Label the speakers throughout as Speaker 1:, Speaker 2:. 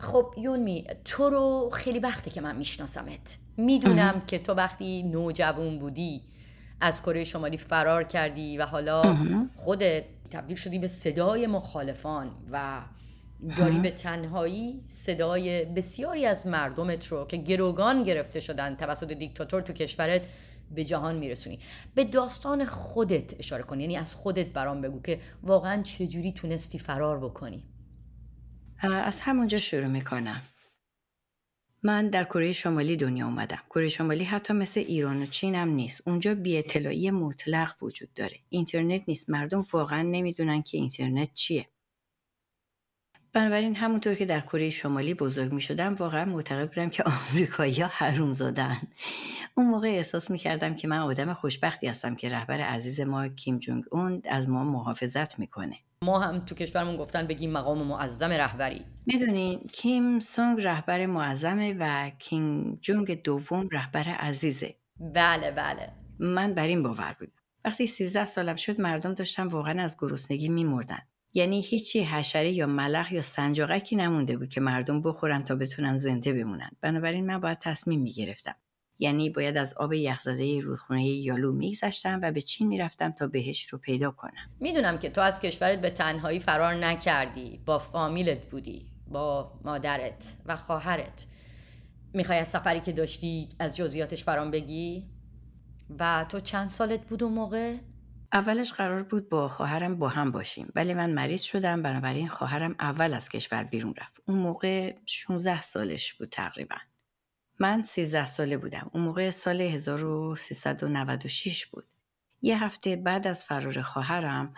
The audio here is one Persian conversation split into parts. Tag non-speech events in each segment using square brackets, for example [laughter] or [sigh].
Speaker 1: خب یونمی تو رو خیلی وقتی که من میشناسمت میدونم که تو وقتی نوجوان بودی از کره شمالی فرار کردی و حالا خودت تبدیل شدی به صدای مخالفان و داری به تنهایی صدای بسیاری از مردمت رو که گروگان گرفته شدن توسط دیکتاتور تو کشورت به جهان میرسونی به داستان خودت اشاره کن یعنی از خودت برام بگو که واقعا چجوری تونستی فرار بکنی
Speaker 2: از همونجا شروع میکنم من در کره شمالی دنیا اومدم کره شمالی حتی مثل ایران و چین هم نیست اونجا بی اطلاعی مطلق وجود داره اینترنت نیست مردم واقعا نمیدونن که اینترنت چیه بنابراین همونطور که در کره شمالی بزرگ می شدم واقعا معتقد بودم که آمریکایی ها حروم زدن اون موقع احساس می کردم که من آدم خوشبختی هستم که رهبر عزیز ما کیم جونگ اون از ما محافظت میکنه
Speaker 1: ما هم تو کشورمون گفتن بگیم مقام معظم رهبری
Speaker 2: میدونین کیم سونگ رهبر معظمه و کیم جونگ دوم رهبر عزیزه
Speaker 1: بله بله
Speaker 2: من بر این باور بودم وقتی 13 سالم شد مردم داشتن واقعا از گرسنگی میمردن یعنی هیچی حشره یا ملخ یا سنجاقکی نمونده بود که مردم بخورن تا بتونن زنده بمونن بنابراین من باید تصمیم میگرفتم یعنی باید از آب یخزده رودخونه یالو میگذشتم و به چین میرفتم تا بهش رو پیدا کنم
Speaker 1: میدونم که تو از کشورت به تنهایی فرار نکردی با فامیلت بودی با مادرت و خواهرت میخوای از سفری که داشتی از جزئیاتش فرام بگی و تو چند سالت بود اون موقع
Speaker 2: اولش قرار بود با خواهرم با هم باشیم ولی من مریض شدم بنابراین خواهرم اول از کشور بیرون رفت اون موقع 16 سالش بود تقریبا من 13 ساله بودم اون موقع سال 1396 بود یه هفته بعد از فرار خواهرم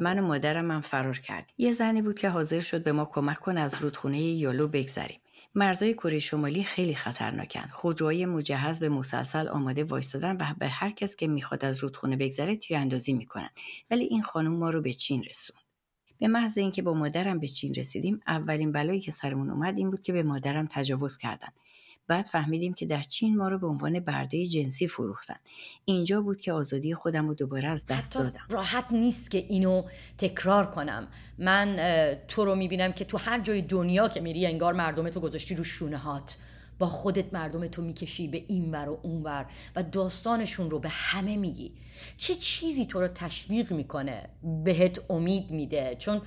Speaker 2: من و مادرم هم فرار کرد یه زنی بود که حاضر شد به ما کمک کنه از رودخونه یالو بگذریم مرزای کره شمالی خیلی خطرناکن خودروهای مجهز به مسلسل آماده وایستادن و به هر کس که میخواد از رودخونه بگذره تیراندازی میکنن ولی این خانم ما رو به چین رسوند به محض اینکه با مادرم به چین رسیدیم اولین بلایی که سرمون اومد این بود که به مادرم تجاوز کردند. بعد فهمیدیم که در چین ما رو به عنوان برده جنسی فروختن اینجا بود که آزادی خودم رو دوباره از دست دادم راحت نیست که اینو تکرار کنم من
Speaker 1: تو رو میبینم که تو هر جای دنیا که میری انگار مردم تو گذاشتی رو شونه هات با خودت مردم تو میکشی به این ور و اون ور و داستانشون رو به همه میگی چه چیزی تو رو تشویق میکنه بهت امید میده چون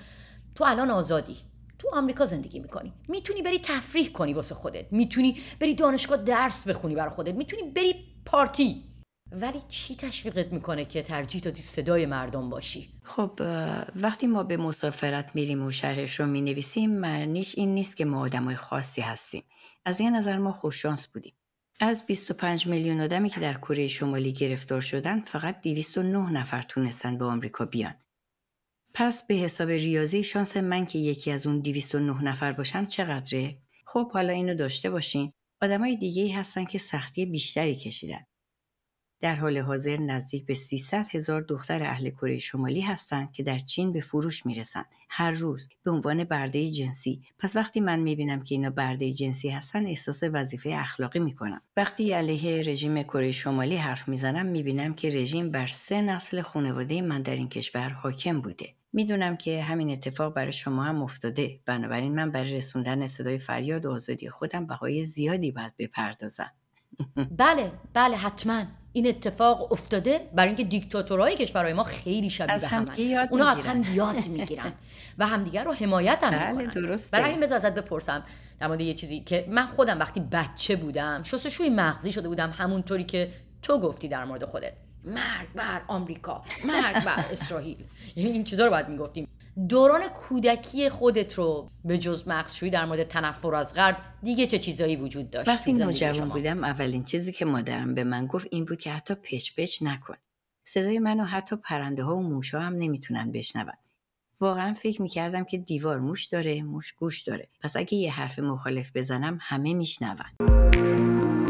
Speaker 1: تو الان آزادی تو آمریکا زندگی میکنی میتونی بری تفریح کنی واسه خودت میتونی بری دانشگاه درس بخونی برای خودت میتونی بری پارتی ولی چی تشویقت
Speaker 2: میکنه که ترجیح دادی صدای مردم باشی خب وقتی ما به مسافرت میریم و شهرش رو مینویسیم معنیش این نیست که ما آدمای خاصی هستیم از یه نظر ما خوششانس بودیم از 25 میلیون آدمی که در کره شمالی گرفتار شدن فقط 209 نفر تونستن به آمریکا بیان پس به حساب ریاضی شانس من که یکی از اون 209 نفر باشم چقدره؟ خب حالا اینو داشته باشین. آدمای دیگه هستن که سختی بیشتری کشیدن. در حال حاضر نزدیک به 300 هزار دختر اهل کره شمالی هستند که در چین به فروش میرسند هر روز به عنوان برده جنسی پس وقتی من میبینم که اینا برده جنسی هستن احساس وظیفه اخلاقی میکنم وقتی علیه رژیم کره شمالی حرف میزنم میبینم که رژیم بر سه نسل خانواده من در این کشور حاکم بوده میدونم که همین اتفاق برای شما هم افتاده بنابراین من برای رسوندن صدای فریاد و آزادی خودم بهای زیادی باید بپردازم بله بله حتما این اتفاق افتاده
Speaker 1: برای اینکه دیکتاتورهای کشورهای ما خیلی شبیه به هم اونا از هم یاد میگیرن و همدیگر رو حمایت هم بله درسته. برای همین ازت بپرسم در مورد یه چیزی که من خودم وقتی بچه بودم شستشوی مغزی شده بودم همونطوری که تو گفتی در مورد خودت مرگ بر آمریکا مرگ بر [laughs] اسرائیل یعنی این چیزا رو باید میگفتیم دوران کودکی خودت رو به جز مخشوی در مورد تنفر از غرب دیگه چه چیزایی وجود داشت وقتی نوجوان بودم
Speaker 2: اولین چیزی که مادرم به من گفت این بود که حتی پش پش نکن صدای منو حتی پرنده ها و موش ها هم نمیتونن بشنون واقعا فکر میکردم که دیوار موش داره موش گوش داره پس اگه یه حرف مخالف بزنم همه میشنون